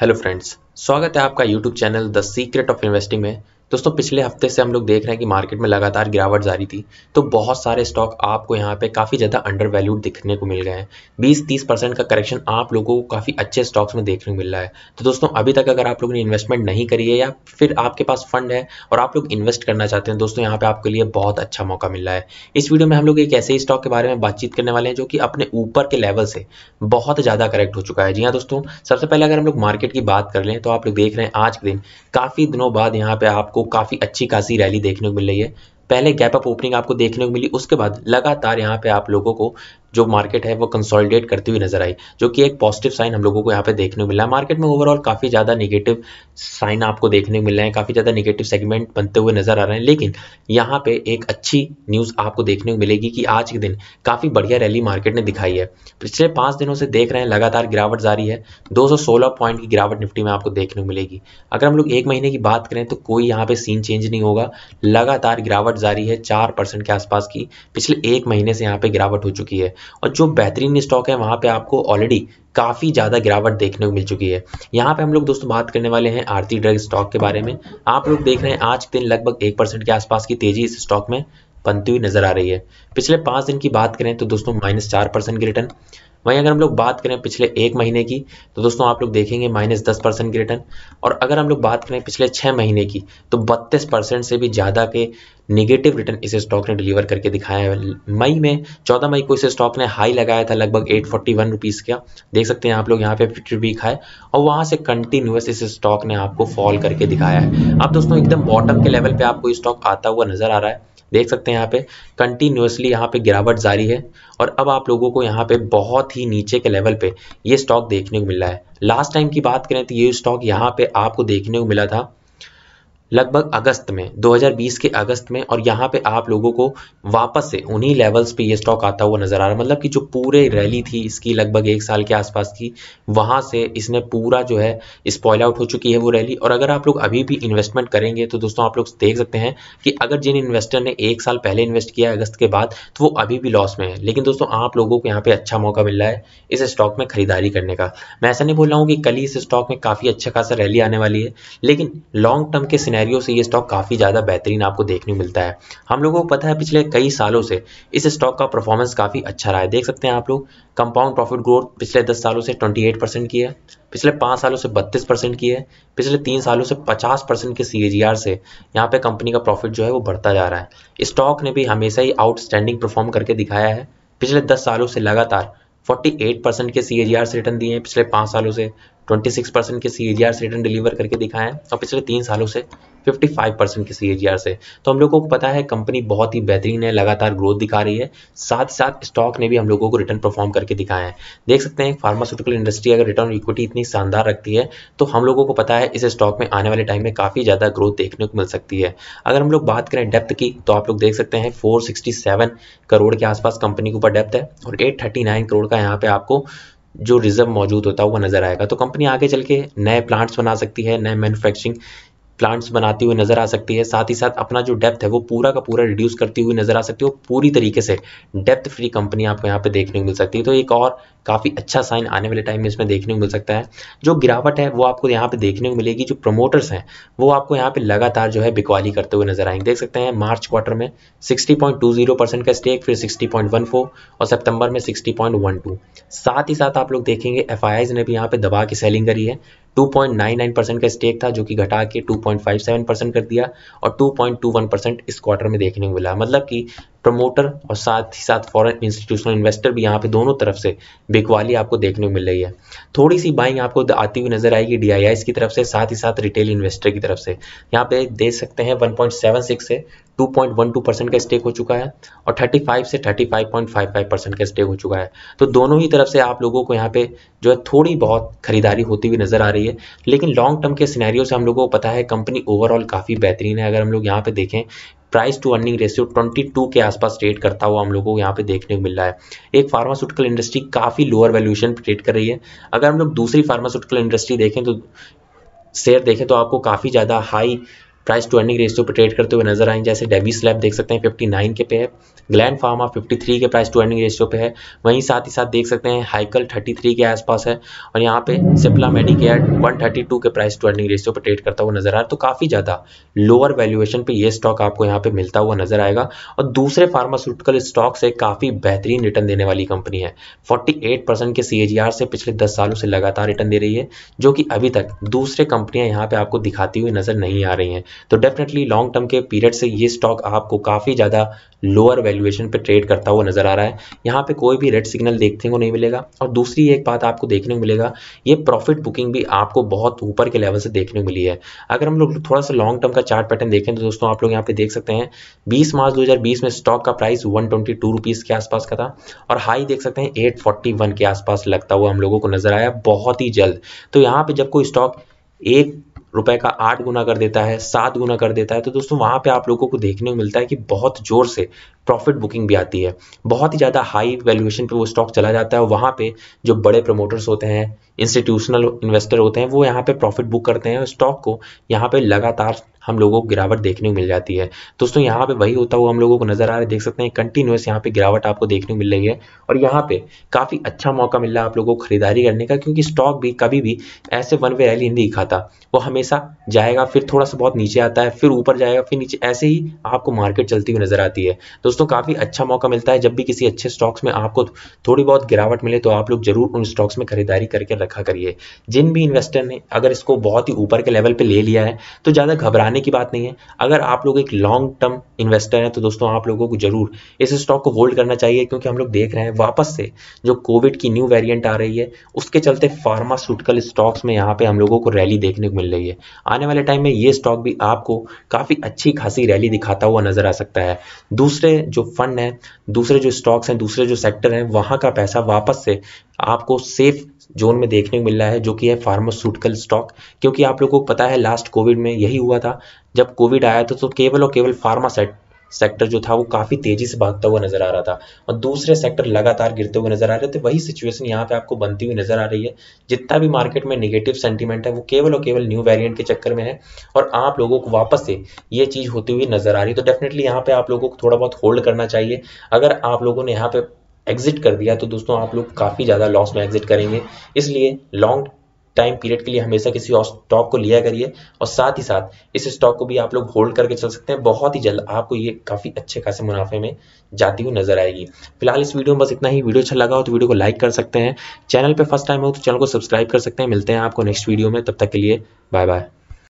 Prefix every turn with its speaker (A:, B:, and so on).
A: hello friends स्वागत है आपका YouTube channel the secret of investing में दोस्तों पिछले हफ्ते से हम लोग देख रहे हैं कि मार्केट में लगातार गिरावट जारी थी तो बहुत सारे स्टॉक आपको यहाँ पे काफ़ी ज़्यादा अंडर वैल्यूड दिखने को मिल गए हैं 20-30 परसेंट का करेक्शन आप लोगों को काफ़ी अच्छे स्टॉक्स में देखने को मिल रहा है तो दोस्तों अभी तक अगर आप लोगों ने इन्वेस्टमेंट नहीं करी है या फिर आपके पास फंड है और आप लोग इन्वेस्ट करना चाहते हैं दोस्तों यहाँ पर आपके लिए बहुत अच्छा मौका मिल रहा है इस वीडियो में हम लोग एक ऐसे ही स्टॉक के बारे में बातचीत करने वाले हैं जो कि अपने ऊपर के लेवल से बहुत ज़्यादा करेक्ट हो चुका है जी हाँ दोस्तों सबसे पहले अगर हम लोग मार्केट की बात कर लें तो आप लोग देख रहे हैं आज के दिन काफ़ी दिनों बाद यहाँ पर आपको आपको काफ़ी अच्छी खासी रैली देखने को मिल रही है पहले गैप अप ओपनिंग आपको देखने को मिली उसके बाद लगातार यहाँ पे आप लोगों को जो मार्केट है वो कंसोलिडेट करती हुई नजर आई जो कि एक पॉजिटिव साइन हम लोगों को यहाँ पे देखने को मिला है मार्केट में ओवरऑल काफ़ी ज़्यादा निगेटिव साइन आपको देखने को मिल रहे हैं काफ़ी ज़्यादा निगेटिव सेगमेंट बनते हुए नजर आ रहे हैं लेकिन यहाँ पे एक अच्छी न्यूज़ आपको देखने को मिलेगी कि आज के दिन काफ़ी बढ़िया रैली मार्केट ने दिखाई है पिछले पाँच दिनों से देख रहे हैं लगातार गिरावट जारी है दो पॉइंट की गिरावट निफ्टी में आपको देखने को मिलेगी अगर हम लोग एक महीने की बात करें तो कोई यहाँ पे सीन चेंज नहीं होगा लगातार गिरावट जारी है चार परसेंट के आसपास की पिछले एक महीने से यहाँ पे गिरावट हो चुकी है और जो बेहतरीन स्टॉक है वहाँ पे आपको ऑलरेडी काफ़ी ज़्यादा गिरावट देखने को मिल चुकी है यहाँ पे हम लोग दोस्तों बात करने वाले हैं आरती ड्रग स्टॉक के बारे में आप लोग देख रहे हैं आज के दिन लगभग एक परसेंट के आसपास की तेज़ी इस स्टॉक में बनती हुई नजर आ रही है पिछले पाँच दिन की बात करें तो दोस्तों माइनस चार परसेंट की रिटर्न वहीं अगर हम लोग बात करें पिछले एक महीने की तो दोस्तों आप लोग देखेंगे माइनस दस परसेंट की रिटर्न और अगर हम लोग बात करें पिछले छः महीने की तो बत्तीस परसेंट से भी ज़्यादा के निगेटिव रिटर्न इस स्टॉक ने डिलीवर करके दिखाया है मई में चौदह मई को इस स्टॉक ने हाई लगाया था लगभग एट फोर्टी वन रुपीज़ का देख सकते हैं आप लोग यहाँ पे फिफ्टी वीक है और वहाँ से कंटिन्यूस इस स्टॉक ने आपको फॉल करके दिखाया है अब दोस्तों एकदम बॉटम के लेवल पे आपको स्टॉक आता हुआ नजर आ रहा है देख सकते हैं यहाँ पे कंटिन्यूसली यहाँ पे गिरावट जारी है और अब आप लोगों को यहाँ पे बहुत ही नीचे के लेवल पे ये स्टॉक देखने को मिला है लास्ट टाइम की बात करें तो ये स्टॉक यहाँ पे आपको देखने को मिला था लगभग अगस्त में 2020 के अगस्त में और यहाँ पे आप लोगों को वापस से उन्हीं लेवल्स पे ये स्टॉक आता हुआ नज़र आ रहा है मतलब कि जो पूरे रैली थी इसकी लगभग एक साल के आसपास की वहाँ से इसने पूरा जो है स्पॉयल आउट हो चुकी है वो रैली और अगर आप लोग अभी भी इन्वेस्टमेंट करेंगे तो दोस्तों आप लोग देख सकते हैं कि अगर जिन इन्वेस्टर ने एक साल पहले इन्वेस्ट किया है अगस्त के बाद तो वो अभी भी लॉस में है लेकिन दोस्तों आप लोगों को यहाँ पर अच्छा मौका मिल रहा है इस स्टॉक में खरीदारी करने का मैं ऐसा नहीं बोल रहा हूँ कि कल ही इस स्टॉक में काफ़ी अच्छा खासा रैली आने वाली है लेकिन लॉन्ग टर्म के सिनेरियो से ये स्टॉक काफ़ी ज़्यादा बेहतरीन आपको देखने को मिलता है हम लोगों को पता है पिछले कई सालों से इस स्टॉक का परफॉर्मेंस काफ़ी अच्छा रहा है देख सकते हैं आप लोग कंपाउंड प्रॉफिट ग्रोथ पिछले दस सालों से ट्वेंटी परसेंट की है पिछले पाँच सालों से बत्तीस परसेंट की है पिछले तीन सालों से पचास परसेंट के सी से यहाँ पर कंपनी का प्रॉफिट जो है वो बढ़ता जा रहा है स्टॉक ने भी हमेशा ही आउटस्टैंडिंग परफॉर्म करके दिखाया है पिछले दस सालों से लगातार 48 परसेंट के सी से रिटर्न दिए हैं पिछले पाँच सालों से 26 परसेंट के सी एजीआर से रिटर्न डिलीवर करके दिखाया है और पिछले तीन सालों से 55 परसेंट के सी से तो हम लोगों को पता है कंपनी बहुत ही बेहतरीन है लगातार ग्रोथ दिखा रही है साथ साथ स्टॉक ने भी हम लोगों को रिटर्न परफॉर्म करके दिखाया है देख सकते हैं फार्मास्यूटिकल इंडस्ट्री अगर रिटर्न इक्विटी इतनी शानदार रखती है तो हम लोगों को पता है इस स्टॉक में आने वाले टाइम में काफ़ी ज़्यादा ग्रोथ देखने को मिल सकती है अगर हम लोग बात करें डेप्थ की तो आप लोग देख सकते हैं फोर करोड़ के आसपास कंपनी के ऊपर डेप्थ है और एट करोड़ का यहाँ पे आपको जो रिजर्व मौजूद होता है वो नजर आएगा तो कंपनी आगे चल के नए प्लांट्स बना सकती है नए मैन्युफैक्चरिंग प्लांट्स बनाती हुई नजर आ सकती है साथ ही साथ अपना जो डेप्थ है वो पूरा का पूरा रिड्यूस करती हुई नजर आ सकती है वो पूरी तरीके से डेप्थ फ्री कंपनी आपको यहाँ पे देखने को मिल सकती है तो एक और काफ़ी अच्छा साइन आने वाले टाइम में इसमें देखने को मिल सकता है जो गिरावट है वो आपको यहाँ पे देखने को मिलेगी जो प्रमोटर्स हैं वो आपको यहाँ पे लगातार जो है बिकवाली करते हुए नजर आएंगे देख सकते हैं मार्च क्वार्टर में सिक्सटी परसेंट का स्टेक फिर सिक्सटी और सितंबर में सिक्सटी साथ ही साथ आप लोग देखेंगे एफ ने भी यहाँ पे दबा के सेलिंग करी है 2.99 परसेंट का स्टेक था जो कि घटा के 2.57 परसेंट कर दिया और 2.21 परसेंट इस क्वार्टर में देखने को मिला मतलब कि प्रमोटर और साथ ही साथ फॉरेन इंस्टीट्यूशनल इन्वेस्टर भी यहाँ पे दोनों तरफ से बिकवाली आपको देखने को मिल रही है थोड़ी सी बाइंग आपको आती हुई नजर आएगी डी की तरफ से साथ ही साथ रिटेल इन्वेस्टर की तरफ से यहाँ पे देख सकते हैं 1.76 से 2.12 परसेंट का स्टेक हो चुका है और 35 से 35.55 परसेंट का स्टेक हो चुका है तो दोनों ही तरफ से आप लोगों को यहाँ पे जो है थोड़ी बहुत खरीदारी होती हुई नजर आ रही है लेकिन लॉन्ग टर्म के सिनेरियो से हम लोगों को पता है कंपनी ओवरऑल काफ़ी बेहतरीन है अगर हम लोग यहाँ पे देखें प्राइस टू अर्निंग रेशियो 22 के आसपास ट्रेड करता हुआ हम लोगों को यहाँ पे देखने को मिल रहा है एक फार्मास्यूटिकल इंडस्ट्री काफ़ी लोअर वैल्यूएशन ट्रेड कर रही है अगर हम लोग दूसरी फार्मास्यूटिकल इंडस्ट्री देखें तो शेयर देखें तो आपको काफ़ी ज़्यादा high price to earning ratio पर ट्रेड करते हुए नजर आएंगे जैसे डेबी स्लैब देख सकते हैं 59 के पे है ग्लैंड फार्मा 53 के प्राइस टू अर्निंग रेशियो पे है वहीं साथ ही साथ देख सकते हैं हाइकल 33 के आसपास है और यहाँ पे सिप्ला मेडिकेयर 132 के प्राइस टू अर्निंग रेशियो पे ट्रेड करता हुआ नजर आ रहा है तो काफ़ी ज़्यादा लोअर वैल्यूएशन पे ये स्टॉक आपको यहाँ पे मिलता हुआ नजर आएगा और दूसरे फार्मास्यूटिकल स्टॉक से काफ़ी बेहतरीन रिटर्न देने वाली कंपनी है परसेंट के सी से पिछले दस सालों से लगातार रिटर्न दे रही है जो कि अभी तक दूसरे कंपनियां यहाँ पे आपको दिखाती हुई नजर नहीं आ रही हैं तो डेफिनेटली लॉन्ग टर्म के पीरियड से ये स्टॉक आपको काफ़ी ज़्यादा लोअर वैल्यूएशन पे ट्रेड करता हुआ नजर आ रहा है यहाँ पे कोई भी रेड सिग्नल देखने को नहीं मिलेगा और दूसरी एक बात आपको देखने को मिलेगा ये प्रॉफिट बुकिंग भी आपको बहुत ऊपर के लेवल से देखने को मिली है अगर हम लोग थोड़ा सा लॉन्ग टर्म का चार्ट पैटर्न देखें तो दोस्तों आप लोग यहाँ पे देख सकते हैं बीस मार्च दो में स्टॉक का प्राइस वन के आसपास का था और हाई देख सकते हैं एट के आसपास लगता हुआ हम लोगों को नजर आया बहुत ही जल्द तो यहाँ पे जब कोई स्टॉक एक रुपए का आठ गुना कर देता है सात गुना कर देता है तो दोस्तों वहां पे आप लोगों को देखने को मिलता है कि बहुत जोर से प्रॉफिट बुकिंग भी आती है बहुत ही ज़्यादा हाई वैल्यूएशन पे वो स्टॉक चला जाता है वहाँ पे जो बड़े प्रमोटर्स होते हैं इंस्टीट्यूशनल इन्वेस्टर होते हैं वो यहाँ पे प्रॉफिट बुक करते हैं और स्टॉक को यहाँ पे लगातार हम लोगों को गिरावट देखने को मिल जाती है दोस्तों यहाँ पे वही होता हुआ हम लोगों को नजर आ रहा है देख सकते हैं कंटिन्यूस यहाँ पे गिरावट आपको देखने को मिल रही है और यहाँ पे काफ़ी अच्छा मौका मिल रहा है आप लोगों को खरीदारी करने का क्योंकि स्टॉक भी कभी भी ऐसे वन वे रैली नहीं दिखाता वो हमेशा जाएगा फिर थोड़ा सा बहुत नीचे आता है फिर ऊपर जाएगा फिर नीचे ऐसे ही आपको मार्केट चलती हुई नजर आती है दोस्तों दोस्तों काफ़ी अच्छा मौका मिलता है जब भी किसी अच्छे स्टॉक्स में आपको थोड़ी बहुत गिरावट मिले तो आप लोग जरूर उन स्टॉक्स में खरीदारी करके रखा करिए जिन भी इन्वेस्टर ने अगर इसको बहुत ही ऊपर के लेवल पर ले लिया है तो ज़्यादा घबराने की बात नहीं है अगर आप लोग एक लॉन्ग टर्म इन्वेस्टर हैं तो दोस्तों आप लोगों को जरूर इस स्टॉक को होल्ड करना चाहिए क्योंकि हम लोग देख रहे हैं वापस से जो कोविड की न्यू वेरियंट आ रही है उसके चलते फार्मास्यूटिकल स्टॉक्स में यहाँ पे हम लोगों को रैली देखने को मिल रही है आने वाले टाइम में ये स्टॉक भी आपको काफ़ी अच्छी खासी रैली दिखाता हुआ नजर आ सकता है दूसरे जो फंड हैं दूसरे जो स्टॉक्स हैं दूसरे जो सेक्टर हैं वहाँ का पैसा वापस से आपको सेफ जोन में देखने को मिल रहा है जो कि है फार्मास्यूटिकल स्टॉक क्योंकि आप लोगों को पता है लास्ट कोविड में यही हुआ था जब कोविड आया था तो केवल और केवल फार्मा सेट सेक्टर जो था वो काफ़ी तेज़ी से भागता हुआ नज़र आ रहा था और दूसरे सेक्टर लगातार गिरते हुए नज़र आ रहे थे वही सिचुएशन यहाँ पे आपको बनती हुई नज़र आ रही है जितना भी मार्केट में निगेटिव सेंटीमेंट है वो केवल और केवल न्यू वेरिएंट के चक्कर में है और आप लोगों को वापस से ये चीज़ होती हुई नज़र आ रही है तो डेफिनेटली यहाँ पे आप लोगों को थोड़ा बहुत होल्ड करना चाहिए अगर आप लोगों ने यहाँ पे एग्जिट कर दिया तो दोस्तों आप लोग काफ़ी ज़्यादा लॉस में एग्जिट करेंगे इसलिए लॉन्ग टाइम पीरियड के लिए हमेशा किसी और स्टॉक को लिया करिए और साथ ही साथ इस स्टॉक को भी आप लोग होल्ड करके चल सकते हैं बहुत ही जल्द आपको ये काफ़ी अच्छे खासे मुनाफे में जाती हुई नजर आएगी फिलहाल इस वीडियो में बस इतना ही वीडियो अच्छा लगा हो तो वीडियो को लाइक कर सकते हैं चैनल पर फर्स्ट टाइम हो तो चैनल को सब्सक्राइब कर सकते हैं मिलते हैं आपको नेक्स्ट वीडियो में तब तक के लिए बाय बाय